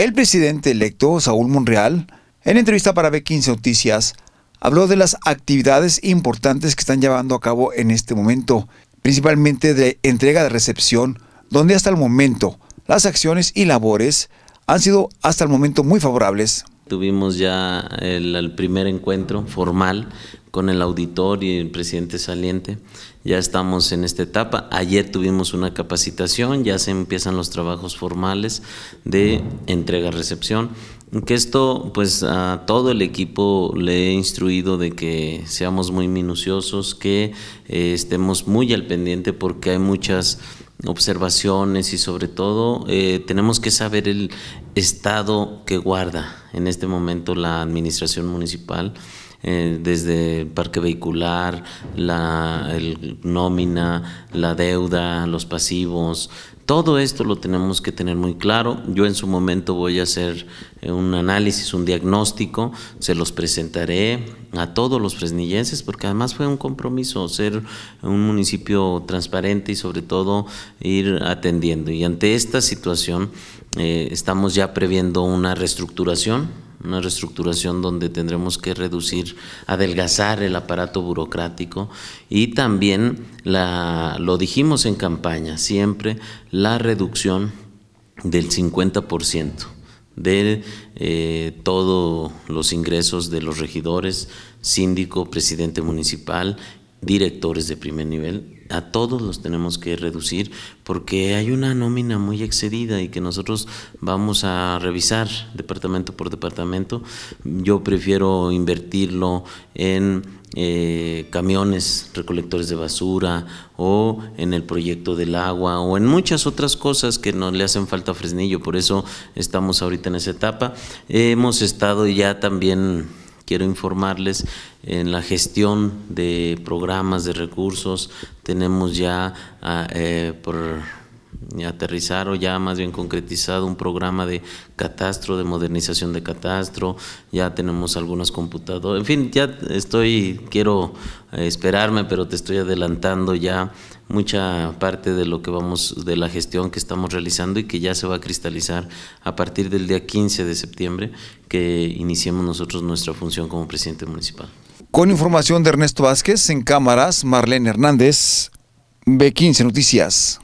El presidente electo, Saúl Monreal, en entrevista para B15 Noticias, habló de las actividades importantes que están llevando a cabo en este momento, principalmente de entrega de recepción, donde hasta el momento las acciones y labores han sido hasta el momento muy favorables tuvimos ya el, primer encuentro formal con el auditor y el presidente saliente. Ya estamos en esta etapa. Ayer tuvimos una capacitación, ya se empiezan los trabajos formales de entrega-recepción. Que esto, pues a todo el equipo le he instruido de que seamos muy minuciosos, que eh, estemos muy al pendiente porque hay muchas observaciones y sobre todo eh, tenemos que saber el, estado que guarda en este momento la administración municipal, eh, desde el parque vehicular, la nómina, la deuda, los pasivos. Todo esto lo tenemos que tener muy claro. Yo en su momento voy a hacer eh, un análisis, un diagnóstico, se los presentaré a todos los fresnillenses, porque además fue un compromiso ser un municipio transparente y sobre todo ir atendiendo. Y ante esta situación, eh, estamos ya previendo una reestructuración, una reestructuración donde tendremos que reducir, adelgazar el aparato burocrático y también, lo dijimos en campaña, siempre la reducción del 50% de eh, todos los ingresos de los regidores, síndico, presidente municipal directores de primer nivel, a todos los tenemos que reducir porque hay una nómina muy excedida y que nosotros vamos a revisar departamento por departamento. Yo prefiero invertirlo en eh, camiones recolectores de basura o en el proyecto del agua o en muchas otras cosas que no le hacen falta a Fresnillo. Por eso estamos ahorita en esa etapa. Hemos estado ya también quiero informarles en la gestión de programas de recursos tenemos ya ah, eh, por aterrizar o ya más bien concretizado un programa de catastro, de modernización de catastro, ya tenemos algunas computadoras, en fin, ya estoy, quiero eh, esperarme, pero te estoy adelantando ya mucha parte de lo que vamos, de la gestión que estamos realizando y que ya se va a cristalizar a partir del día 15 de septiembre que iniciemos nosotros nuestra función como presidente municipal. Con información de Ernesto Vázquez, en cámaras, Marlene Hernández, B15 Noticias.